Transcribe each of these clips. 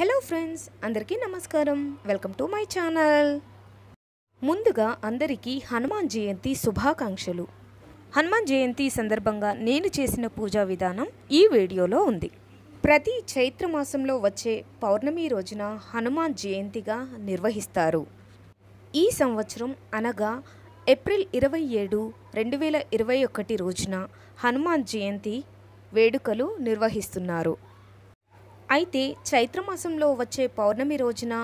hello friends అందరికీ నమస్కారం welcome to my channel ముందుగా అందరికీ హనుమాన్ జయంతి శుభాకాంక్షలు హనుమాన్ జయంతి సందర్భంగా నేను చేసిన పూజా విధానం ఈ వీడియోలో ఉంది ప్రతి చైత్రమాసంలో వచ్చే పౌర్ణమి రోజున హనుమాన్ జయంతిగా నిర్వహిస్తారు ఈ సంవత్సరం అనగా ఏప్రిల్ ఇరవై ఏడు రెండు వేల ఇరవై ఒకటి రోజున హనుమాన్ జయంతి వేడుకలు నిర్వహిస్తున్నారు అయితే చైత్రమాసంలో వచ్చే పౌర్ణమి రోజున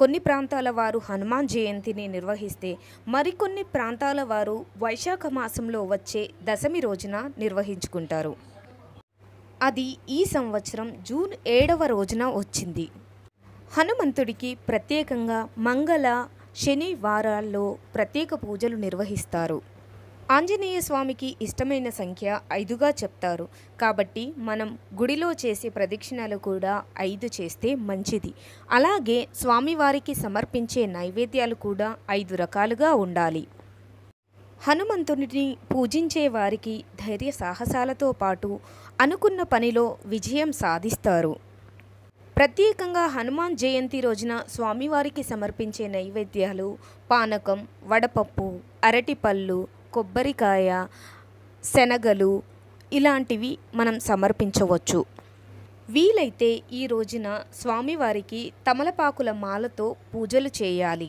కొన్ని ప్రాంతాల వారు హనుమాన్ జయంతిని నిర్వహిస్తే మరికొన్ని ప్రాంతాల వారు వైశాఖ మాసంలో వచ్చే దశమి రోజున నిర్వహించుకుంటారు అది ఈ సంవత్సరం జూన్ ఏడవ రోజున వచ్చింది హనుమంతుడికి ప్రత్యేకంగా మంగళ శనివారాల్లో ప్రత్యేక పూజలు నిర్వహిస్తారు ఆంజనేయ స్వామికి ఇష్టమైన సంఖ్య ఐదుగా చెప్తారు కాబట్టి మనం గుడిలో చేసే ప్రదక్షిణలు కూడా ఐదు చేస్తే మంచిది అలాగే స్వామివారికి సమర్పించే నైవేద్యాలు కూడా ఐదు రకాలుగా ఉండాలి హనుమంతుడిని పూజించే వారికి ధైర్య సాహసాలతో పాటు అనుకున్న పనిలో విజయం సాధిస్తారు ప్రత్యేకంగా హనుమాన్ జయంతి రోజున స్వామివారికి సమర్పించే నైవేద్యాలు పానకం వడపప్పు అరటిపళ్ళు కొబ్బరికాయ శనగలు ఇలాంటివి మనం సమర్పించవచ్చు వీలైతే ఈ రోజున స్వామివారికి తమలపాకుల మాలతో పూజలు చేయాలి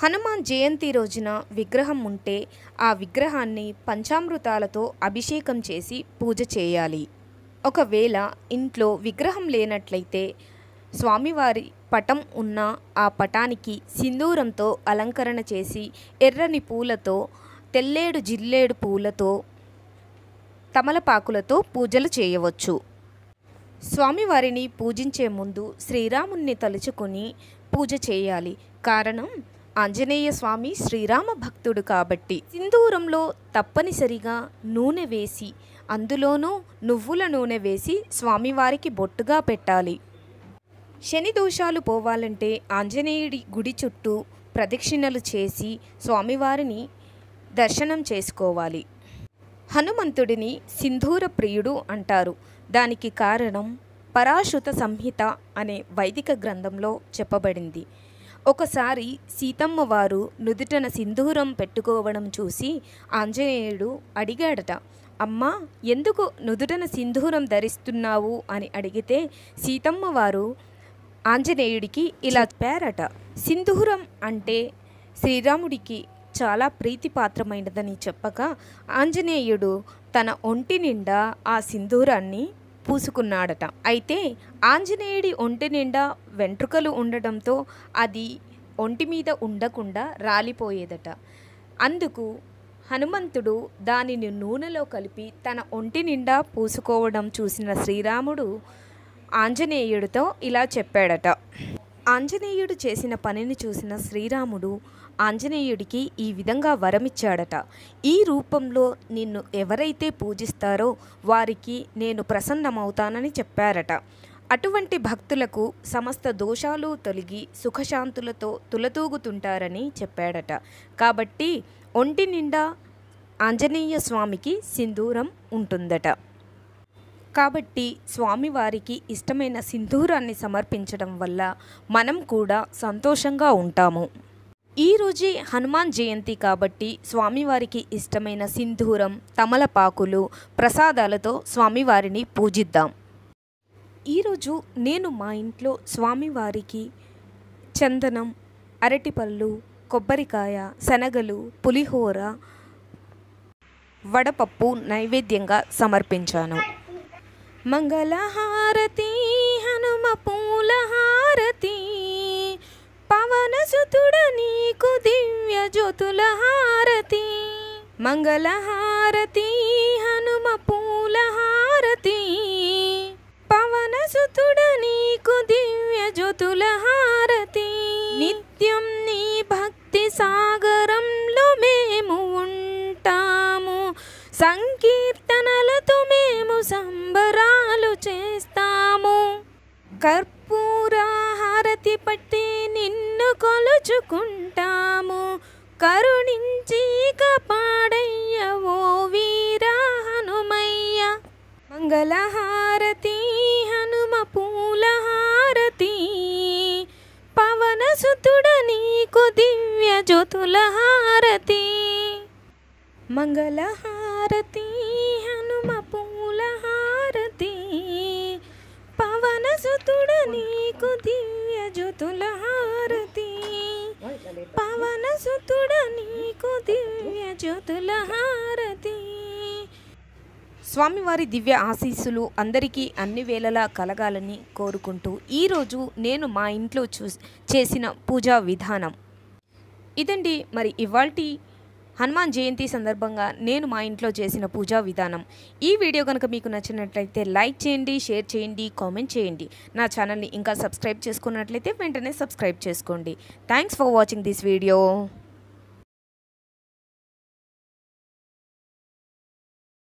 హనుమాన్ జయంతి రోజున విగ్రహం ఉంటే ఆ విగ్రహాన్ని పంచామృతాలతో అభిషేకం చేసి పూజ చేయాలి ఒకవేళ ఇంట్లో విగ్రహం లేనట్లయితే స్వామివారి పటం ఉన్న ఆ పటానికి సింధూరంతో అలంకరణ చేసి ఎర్రని పూలతో తెల్లేడు జిల్లేడు పూలతో తమలపాకులతో పూజలు చేయవచ్చు స్వామివారిని పూజించే ముందు శ్రీరాముణ్ణి తలుచుకుని పూజ చేయాలి కారణం ఆంజనేయ స్వామి శ్రీరామ భక్తుడు కాబట్టి సింధూరంలో తప్పనిసరిగా నూనె వేసి అందులోనూ నువ్వుల నూనె వేసి స్వామివారికి బొట్టుగా పెట్టాలి శని దోషాలు పోవాలంటే ఆంజనేయుడి గుడి చుట్టూ ప్రదక్షిణలు చేసి స్వామివారిని దర్శనం చేసుకోవాలి హనుమంతుడిని సింధూర ప్రియుడు అంటారు దానికి కారణం పరాశుత సంహిత అనే వైదిక గ్రంథంలో చెప్పబడింది ఒకసారి సీతమ్మ వారు నుదుటన సింధూరం పెట్టుకోవడం చూసి ఆంజనేయుడు అడిగాడట అమ్మా ఎందుకు నుదుటన సింధూరం ధరిస్తున్నావు అని అడిగితే సీతమ్మ వారు ఆంజనేయుడికి ఇలా పేరట సింధూరం అంటే శ్రీరాముడికి చాలా ప్రీతిపాత్రమైనదని చెప్పగా ఆంజనేయుడు తన ఒంటి నిండా ఆ సింధూరాన్ని పూసుకున్నాడట అయితే ఆంజనేయుడి ఒంటి నిండా వెంట్రుకలు ఉండడంతో అది ఒంటి మీద ఉండకుండా రాలిపోయేదట అందుకు హనుమంతుడు దానిని నూనెలో కలిపి తన ఒంటి నిండా పూసుకోవడం చూసిన శ్రీరాముడు ఆంజనేయుడితో ఇలా చెప్పాడట ఆంజనేయుడు చేసిన పనిని చూసిన శ్రీరాముడు ఆంజనేయుడికి ఈ విధంగా వరమిచ్చాడట ఈ రూపంలో నిన్ను ఎవరైతే పూజిస్తారో వారికి నేను ప్రసన్నమవుతానని చెప్పారట అటువంటి భక్తులకు సమస్త దోషాలు తొలగి సుఖశాంతులతో తులతూగుతుంటారని చెప్పాడట కాబట్టి ఒంటి నిండా ఆంజనేయ స్వామికి సింధూరం ఉంటుందట కాబట్టి స్వామివారికి ఇష్టమైన సింధూరాన్ని సమర్పించడం వల్ల మనం కూడా సంతోషంగా ఉంటాము ఈరోజే హనుమాన్ జయంతి కాబట్టి స్వామివారికి ఇష్టమైన సింధూరం తమలపాకులు ప్రసాదాలతో స్వామివారిని పూజిద్దాం ఈరోజు నేను మా ఇంట్లో స్వామివారికి చందనం అరటిపళ్ళు కొబ్బరికాయ శనగలు పులిహోర వడపప్పు నైవేద్యంగా సమర్పించాను మంగళహారతి హనుమ పూలహారతి హారతి సుతుడ నీకు దివ్య జ్యోతుల హారతి మంగళహారతి హనుమ పూల హారతి సుతుడ నీకు దివ్య జ్యోతుల హారతి నిత్యం నీ భక్తి సాగరంలో మేము ఉంటాము సంగ కర్పూరాహారతి పట్టి నిన్ను కొలుచుకుంటాము కరుణించి కాపాడయ్య ఓ వీరా హనుమయ్య మంగళహారతి హనుమ పూలహారతి పవనసుతుడ నీకు దివ్య జ్యోతులహారతి హారతి మంగళహారతి జ్యోతుల హారతి స్వామివారి దివ్య ఆశీస్సులు అందరికీ అన్ని వేళలా కలగాలని కోరుకుంటూ ఈరోజు నేను మా ఇంట్లో చూ చేసిన పూజా విధానం ఇదండి మరి ఇవాల్టి హనుమాన్ జయంతి సందర్భంగా నేను మా ఇంట్లో చేసిన పూజా విధానం ఈ వీడియో కనుక మీకు నచ్చినట్లయితే లైక్ చేయండి షేర్ చేయండి కామెంట్ చేయండి నా ఛానల్ని ఇంకా సబ్స్క్రైబ్ చేసుకున్నట్లయితే వెంటనే సబ్స్క్రైబ్ చేసుకోండి thanks for watching this video